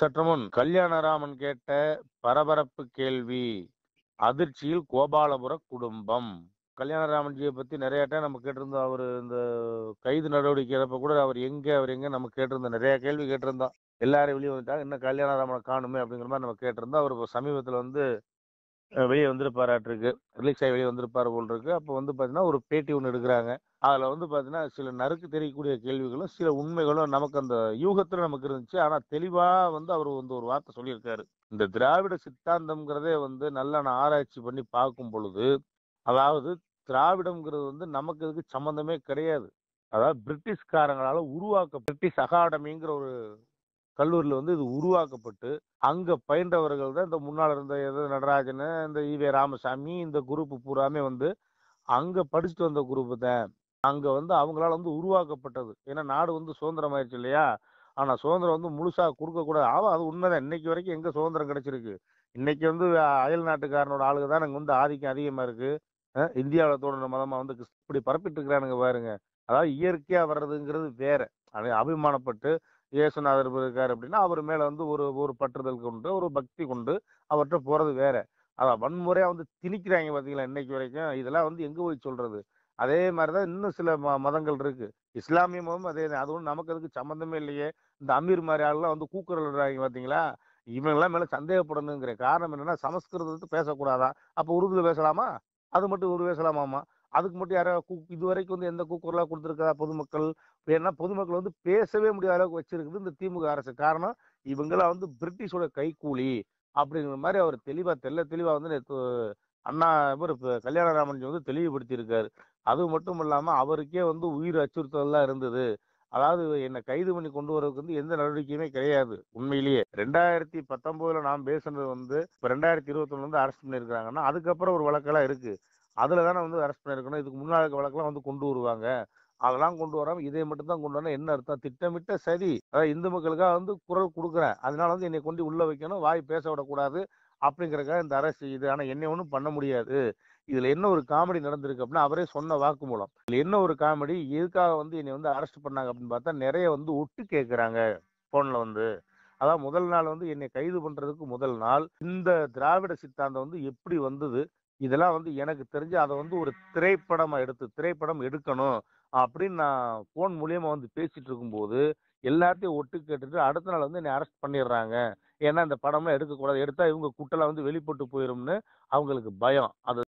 சற்றுமுன் கல்யாணராமன் கேட்ட பரபரப்பு கேள்வி அதிர்ச்சியில் கோபாலபுர குடும்பம் கல்யாணராமன்ஜியை பற்றி நிறைய டைம் நம்ம கேட்டிருந்தோம் அவர் இந்த கைது நடவடிக்கை எடுப்ப கூட அவர் எங்கே அவர் எங்கே நம்ம கேட்டிருந்தோம் நிறைய கேள்வி கேட்டிருந்தோம் எல்லாரும் வெளியே வந்துட்டாங்க இன்னும் கல்யாணராமனை காணுமே அப்படிங்கிற மாதிரி நம்ம கேட்டிருந்தோம் அவர் சமீபத்தில் வந்து வெளியே வந்திருப்பாராட்டிருக்கு ரிலீஸ் ஆகி வெளியே வந்திருப்பார் போல் இருக்கு அப்போ வந்து பார்த்தீங்கன்னா ஒரு பேட்டி ஒன்று எடுக்கிறாங்க அதில் வந்து பார்த்தீங்கன்னா சில நறுக்கு தெரியக்கூடிய கேள்விகளும் சில உண்மைகளும் நமக்கு அந்த யூகத்தில் நமக்கு இருந்துச்சு ஆனால் தெளிவாக வந்து அவர் வந்து ஒரு வார்த்தை சொல்லியிருக்காரு இந்த திராவிட சித்தாந்தம்ங்கிறதே வந்து நல்ல நான் ஆராய்ச்சி பண்ணி பார்க்கும் பொழுது அதாவது திராவிடம்ங்கிறது வந்து நமக்கு இதுக்கு சம்மந்தமே கிடையாது அதாவது பிரிட்டிஷ்காரங்களால் உருவாக்க பிரிட்டிஷ் அகாடமிங்கிற ஒரு கல்லூரியில் வந்து இது உருவாக்கப்பட்டு அங்கே பயின்றவர்கள் தான் இந்த முன்னால் இருந்த எது நடராஜன் இந்த ஈவே ராமசாமி இந்த குரூப்பு பூராமே வந்து அங்கே படிச்சுட்டு வந்த குரூப்பு தான் அங்கே வந்து அவங்களால வந்து உருவாக்கப்பட்டது ஏன்னா நாடு வந்து சுதந்திரம் ஆயிடுச்சு இல்லையா ஆனால் சுதந்திரம் வந்து முழுசாக கொடுக்கக்கூடாது ஆமாம் அது உண்மைதான் இன்னைக்கு வரைக்கும் எங்கே சுதந்திரம் கிடைச்சிருக்கு இன்னைக்கு வந்து அயல் நாட்டுக்காரனோட ஆளுக தான் எனக்கு வந்து ஆதிக்கம் அதிகமாக இருக்குது இந்தியாவில் தோணுற மதமாக வந்து இப்படி பரப்பிட்டு இருக்கிறானுங்க பாருங்க அதாவது இயற்கையாக வர்றதுங்கிறது வேற அப்படியே அபிமானப்பட்டு இயேசுநாதர் இருக்கார் அப்படின்னா அவர் மேலே வந்து ஒரு ஒரு பற்றுதல் கொண்டு ஒரு பக்தி கொண்டு அவர்கிட்ட போகிறது வேற அதான் வன்முறையாக வந்து திணிக்கிறாங்க பார்த்தீங்களா இன்னைக்கு வரைக்கும் இதெல்லாம் வந்து எங்கே போய் சொல்கிறது அதே மாதிரி தான் இன்னும் சில ம மதங்கள் இருக்குது இஸ்லாமிய மதம் அதே அது ஒன்றும் நமக்கு அதுக்கு சம்மந்தமே இல்லையே இந்த அமீர் மாதிரி ஆள்லாம் வந்து கூக்குரல்றாங்க பார்த்தீங்களா இவங்கெல்லாம் மேலே சந்தேகப்படணுங்கிற காரணம் என்னென்னா சமஸ்கிருதத்தை பேசக்கூடாதா அப்போ உருதுல பேசலாமா அது மட்டும் ஒரு பேசலாமாமா அதுக்கு மட்டும் யாராவது கூ இது வரைக்கும் வந்து எந்த கூக்குரலாக கொடுத்துருக்கா பொதுமக்கள் ஏன்னா பொதுமக்கள் வந்து பேசவே முடியாத அளவுக்கு வச்சிருக்குது இந்த திமுக அரசு காரணம் இவங்களாம் வந்து பிரிட்டிஷோட கைக்கூலி அப்படிங்கிற மாதிரி அவர் தெளிவா தெல்ல தெளிவா வந்து நேற்று அண்ணா இவர் கல்யாணராமன் வந்து தெளிவுபடுத்தியிருக்காரு அது மட்டும் இல்லாம அவருக்கே வந்து உயிர் அச்சுறுத்தல்லாம் இருந்தது அதாவது என்னை கைது பண்ணி கொண்டு வரதுக்கு வந்து எந்த நடவடிக்கையுமே கிடையாது உண்மையிலேயே ரெண்டாயிரத்தி பத்தொன்பதுல நாம் பேசுனது வந்து இப்போ ரெண்டாயிரத்தி இருபத்தொன்னு வந்து அரெஸ்ட் பண்ணியிருக்காங்கன்னா அதுக்கப்புறம் ஒரு வழக்கெல்லாம் இருக்கு அதுல தானே வந்து அரெஸ்ட் பண்ணியிருக்கணும் இதுக்கு முன்னாள் வழக்கெல்லாம் வந்து கொண்டு வருவாங்க அதெல்லாம் கொண்டு வராம இதை மட்டும் தான் கொண்டு வரணும் என்ன அர்த்தம் திட்டமிட்ட சரி அதாவது இந்து மக்களுக்காக வந்து குரல் கொடுக்குறேன் அதனால வந்து என்னை கொண்டு உள்ள வைக்கணும் வாய் பேச விடக்கூடாது அப்படிங்கிறக்காக இந்த அரசு இது ஆனால் என்ன ஒன்றும் பண்ண முடியாது இதில் என்ன ஒரு காமெடி நடந்திருக்கு அப்படின்னா அவரே சொன்ன வாக்கு மூலம் இதில் என்ன ஒரு காமெடி எதுக்காக வந்து என்னை வந்து அரெஸ்ட் பண்ணாங்க அப்படின்னு பார்த்தா நிறைய வந்து ஒட்டு கேட்குறாங்க ஃபோனில் வந்து அதான் முதல் நாள் வந்து என்னை கைது பண்ணுறதுக்கு முதல் நாள் இந்த திராவிட சித்தாந்தம் வந்து எப்படி வந்தது இதெல்லாம் வந்து எனக்கு தெரிஞ்சு அதை வந்து ஒரு திரைப்படமாக எடுத்து திரைப்படம் எடுக்கணும் அப்படின்னு நான் ஃபோன் மூலியமா வந்து பேசிட்டு இருக்கும்போது எல்லாத்தையும் ஒட்டு கேட்டுட்டு அடுத்த நாள் வந்து என்னை அரெஸ்ட் பண்ணிடுறாங்க ஏன்னா இந்த படம்லாம் எடுக்கக்கூடாது எடுத்தா இவங்க குட்டெல்லாம் வந்து வெளிப்பட்டு போயிரும்னு அவங்களுக்கு பயம் அது